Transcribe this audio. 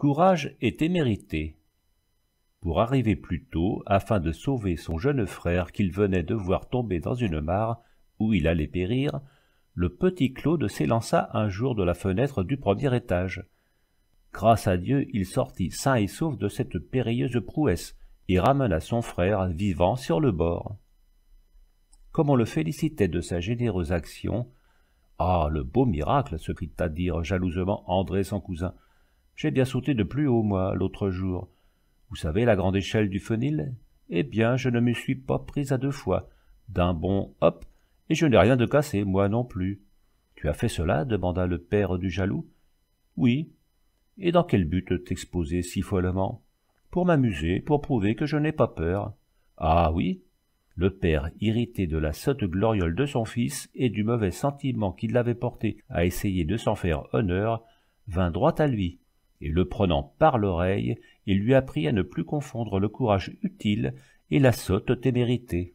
courage était mérité. pour arriver plus tôt afin de sauver son jeune frère qu'il venait de voir tomber dans une mare où il allait périr, le petit Claude s'élança un jour de la fenêtre du premier étage. Grâce à Dieu, il sortit sain et sauf de cette périlleuse prouesse et ramena son frère vivant sur le bord. Comme on le félicitait de sa généreuse action, ah, le beau miracle se prit à dire jalousement André son cousin. J'ai bien sauté de plus haut, moi, l'autre jour. Vous savez, la grande échelle du fenil Eh bien, je ne me suis pas prise à deux fois. D'un bon hop, et je n'ai rien de cassé, moi non plus. Tu as fait cela demanda le père du jaloux. Oui. Et dans quel but t'exposer si follement Pour m'amuser, pour prouver que je n'ai pas peur. Ah oui Le père, irrité de la sotte gloriole de son fils et du mauvais sentiment qui l'avait porté à essayer de s'en faire honneur, vint droit à lui et le prenant par l'oreille, il lui apprit à ne plus confondre le courage utile et la sotte témérité.